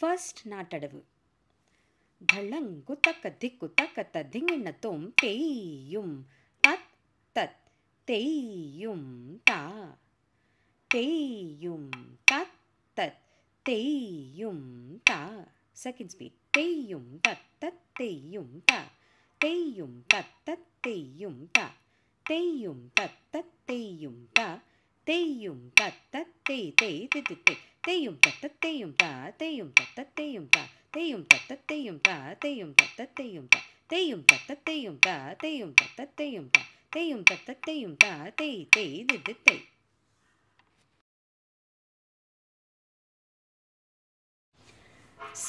first நாட்டடவு களங்கு தக்க திக்கு தக்க ததிங்கின தோம் தெய்யும் தத் தத் தெய்யும் தா தெய்யும் தத் தத் தெய்யும் தா செகண்ட் ஸ்பீட் தெய்யும் தத் தத் தெய்யும் தா தெய்யும் தத் தத் தெய்யும் தா தெய்யும் தத் தத் தெய்யும் தா தெய்யும் தத் தத் தெய் தெய் தி தி தெய்யும் தத்தத்தையும் தா தெய்யும் தத்தத்தையும் தா தெய்யும் தத்தத்தையும் தா தெய்யும் தத்தத்தையும் தா தெய்யும் தத்தத்தையும் தா தெய்யும் தத்தத்தையும் தா தெய்யும் தத்தத்தையும் தா தெய் தெய் திது தெய்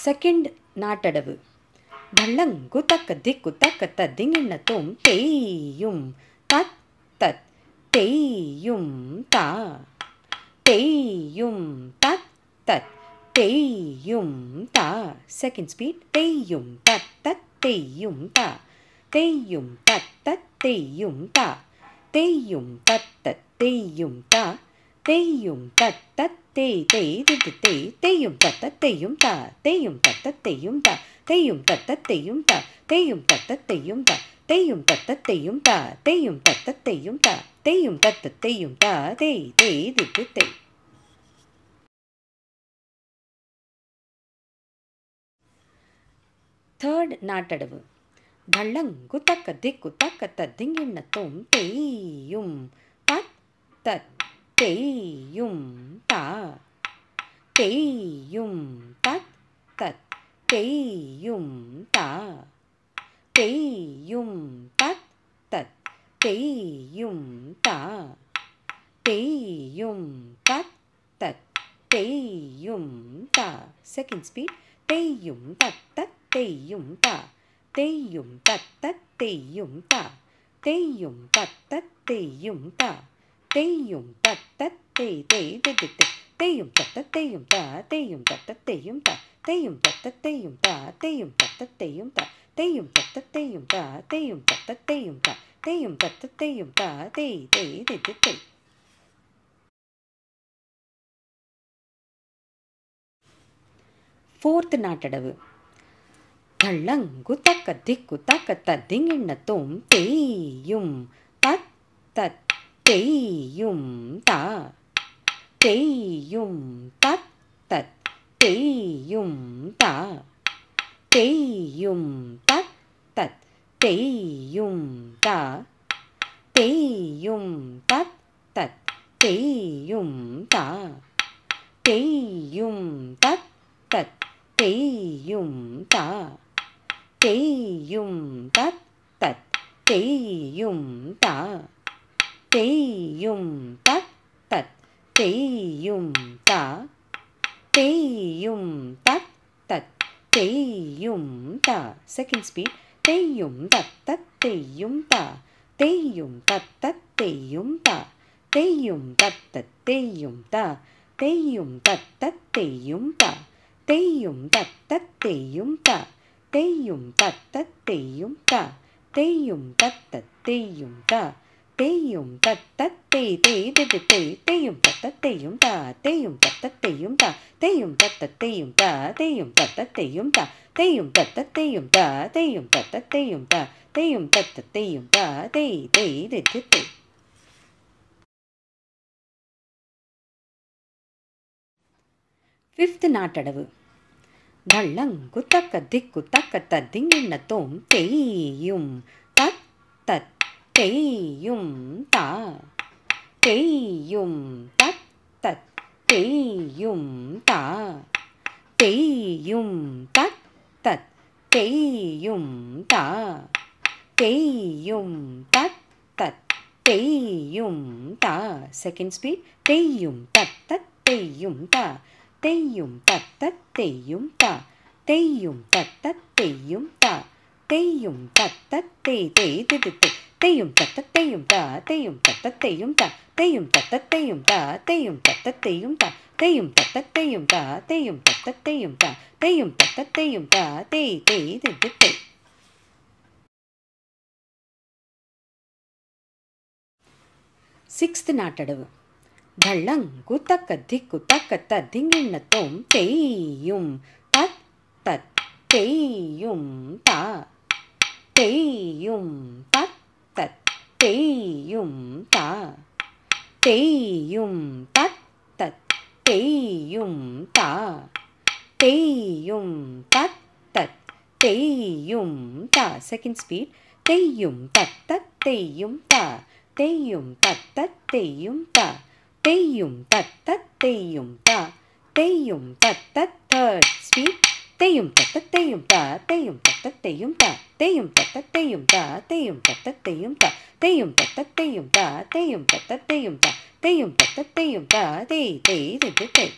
செகண்ட் நாட்டடவு பள்ளங்கு தக்க திக்கு தக்க தத்திங்கிண்ணத்தும் தெய்யும் தத் தத் தெய்யும் தா தெய்யும் தத் தத் தெய்யும் தா செகண்ட் ஸ்பீட் தெய்யும் தத் தத் தெய்யும் தா தெய்யும் தத் தத் தெய்யும் தா தெய்யும் தத் தத் தெய்யும் தா தெய்யும் தத் தத் தேய் தேய் திட்டு தேய் தெய்யும் தத்த தெய்யும் தா தெய்யும் தத்த தெய்யும் தா தெய்யும் தத்த தெய்யும் தா தெய்யும் தத்த தெய்யும் தா தெய்யும் தத்த தெய்யும் தா தெய்யும் தத்த தெய்யும் தா தெய்யும் தத்த தெய்யும் தா தேய் தேய் திட்டு தேய் ಥರ್ಡ್ ನಾಟಡವು ಢಳ್ಳಂಗು ತಕ್ಕ ದಿಕ್ಕು ತಕ್ಕ ತದ್ದಿಂಗಿಣ್ಣ ತುಂ ತೇಯುಂ ಪತ್ ತತ್ ತೇಯುಂ ತ ತೇಯುಂ ತತ್ ತತ್ ತೇಯುಂ ತ ತೇಯುಂ ತತ್ ತತ್ ತೇಯುಂ ತ ತೇಯುಂ ತತ್ ತತ್ ತೇಯುಂ ತ ಸೆಕೆಂಡ್ ಸ್ಪೀಡ್ ತೇಯುಂ ತತ್ ತತ್ தெய்யும் த தெய்யும் தத்த தெய்யும் த தெய்யும் தத்த தெய்யும் த தெய்யும் தத்த தெய் தெய் தெய் தெய்யும் தத்த தெய்யும் த தெய்யும் தத்த தெய்யும் த தெய்யும் தத்த தெய்யும் த தெய்யும் தத்த தெய்யும் த தெய்யும் தத்த தெய்யும் த தெய்யும் தத்த தெய்யும் த தெய்யும் தத்த தெய்யும் த தெய் தெய் தெய் தெய் ஃபோர்த் நாட்டடவு 덜렁구 따까디꾸 따까따 딩일나 똥 띠용 따따 띠용 따 띠용 따따 띠용 따 띠용 따따 띠용 따 띠용 따따 띠용 따 띠용 따따 띠용 따 tỷ dùng tát tạch tỷ dùng tả tỷ dùng tát tạch tỷ dùng tả tỷ dùng tát tạch tỷ dùng tả second speed tỷ dùng tạch tách tỷ dùng tả tỷ dùng tạch tách tỷ dùng tả tỷ dùng tạch tạch tỷ dùng tả tỷ dùng tạch tách tỷ dùng tả tỷ dùng tạch tách tỷ dùng tả தெய்யும் தத்த தெய்யும் த தெய்யும் தத்த தெய்யும் த தெய்யும் தத்த தெய் தெய் தெய் தெய் தெய்யும் தத்த தெய்யும் த தெய்யும் தத்த தெய்யும் த தெய்யும் தத்த தெய்யும் த தெய்யும் தத்த தெய்யும் த தெய்யும் தத்த தெய்யும் த தெய்யும் தத்த தெய்யும் த தெய்யும் தத்த தெய்யும் த தெய் தெய் தெய் தெய் ஃபிஃப்த் நாட்டடவு nallangu takadiku takatadingina tum teyum tat tat teyum ta teyum tat tat teyum ta teyum tat tat teyum ta teyum tat tat teyum ta second speed teyum tat tat teyum ta தெய்யும் தத்த தெய்யும் தா தெய்யும் தத்த தெய்யும் தா தெய்யும் தத்த தெய் தெய் திடுத்து தெய்யும் தத்த தெய்யும் தா தெய்யும் தத்த தெய்யும் தா தெய்யும் தத்த தெய்யும் தா தெய்யும் தத்த தெய்யும் தா தெய்யும் தத்த தெய்யும் தா தெய்யும் தத்த தெய்யும் தா தெய்யும் தத்த தெய்யும் தா தெய் தெய் திடுத்து சிக்ஸ்த் நாட்டடவு 덜렁구 따까디구 따까따 딩길나 똥 때이욤 따따 때이욤 따 때이욤 따따 때이욤 따 때이욤 따따 때이욤 따 때이욤 따따 때이욤 따 second speed 때이욤 따따 때이욤 따 때이욤 따따 때이욤 따 தெய்யும் தத்த தெய்யும் த தெய்யும் தத்த தேர்ட் ஸ்வீட் தெய்யும் தத்த தெய்யும் த தெய்யும் தத்த தெய்யும் த தெய்யும் தத்த தெய்யும் த தெய்யும் தத்த தெய்யும் த தெய்யும் தத்த தெய்யும் த தெய்யும் தத்த தெய்யும் த தெய்யும் தத்த தெய்யும் த தெய் தெய் தெய் தெய்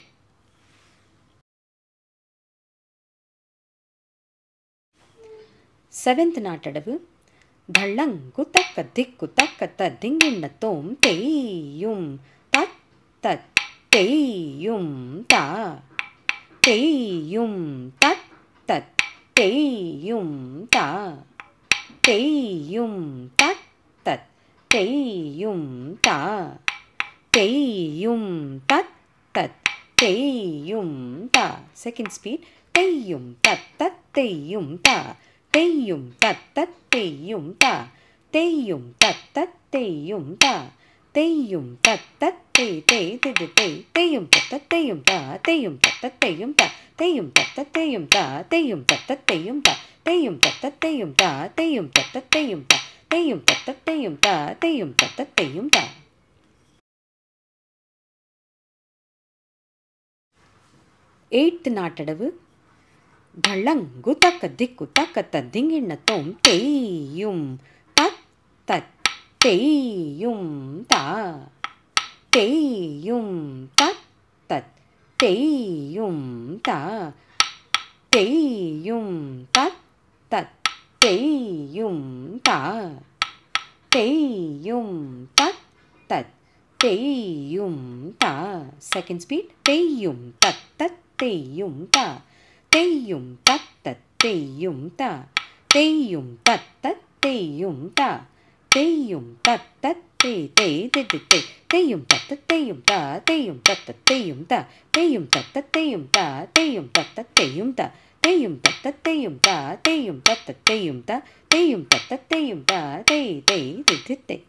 ಸೆವೆಂತ್ ನಾಟಡವು ಧಳ್ಳಂಗು ತಕ್ಕ ದಿಕ್ಕು ತಕ್ಕ திங்கின்ன தோம் தெய்யும் tật tỷ dùng tả tỷ dùng tắt tật tỷ dùng tả tỷ dùng tắt tật tỷ dùng tả tỷ dùng tắt tật tỷ dùng tả second speed tỷ dùng tật tắt tỷ dùng tả tỷ dùng tật tắt tỷ dùng tả tỷ dùng tật tắt tỷ dùng tả தெய்யும் தத்த தெய் தெய் திடு தெய் தெய்யும் தத்த தெய்யும் தா தெய்யும் தத்த தெய்யும் தா தெய்யும் தத்த தெய்யும் தா தெய்யும் தத்த தெய்யும் தா தெய்யும் தத்த தெய்யும் தா தெய்யும் தத்த தெய்யும் தா தெய்யும் தத்த தெய்யும் தா தெய்யும் தத்த தெய்யும் தா எய்த் நாட்டடவு களங்கு தக்க திக்கு தக்க திங்கிண்ணத்தோம் தெய்யும் தத்த பெய்யும் தா பெய்யும் தத் தத் பெய்யும் தா பெய்யும் தத் தத் பெய்யும் தா பெய்யும் தத் தத் பெய்யும் தா செகண்ட் ஸ்பீட் பெய்யும் தத் தத் பெய்யும் தா பெய்யும் தத் தத் பெய்யும் தா பெய்யும் தத் தத் பெய்யும் தா தெய்யும் தத்த தே தே திட்டு தே தெய்யும் தத்த தெய்யும் தா தெய்யும் தத்த தெய்யும் தா தெய்யும் தத்த தெய்யும் தா தெய்யும் தத்த தெய்யும் தா தெய்யும் தத்த தெய்யும் தா தெய்யும் தத்த தெய்யும் தா தெய்யும் தத்த தெய்யும் தா தெய் தெய் திட்டு தே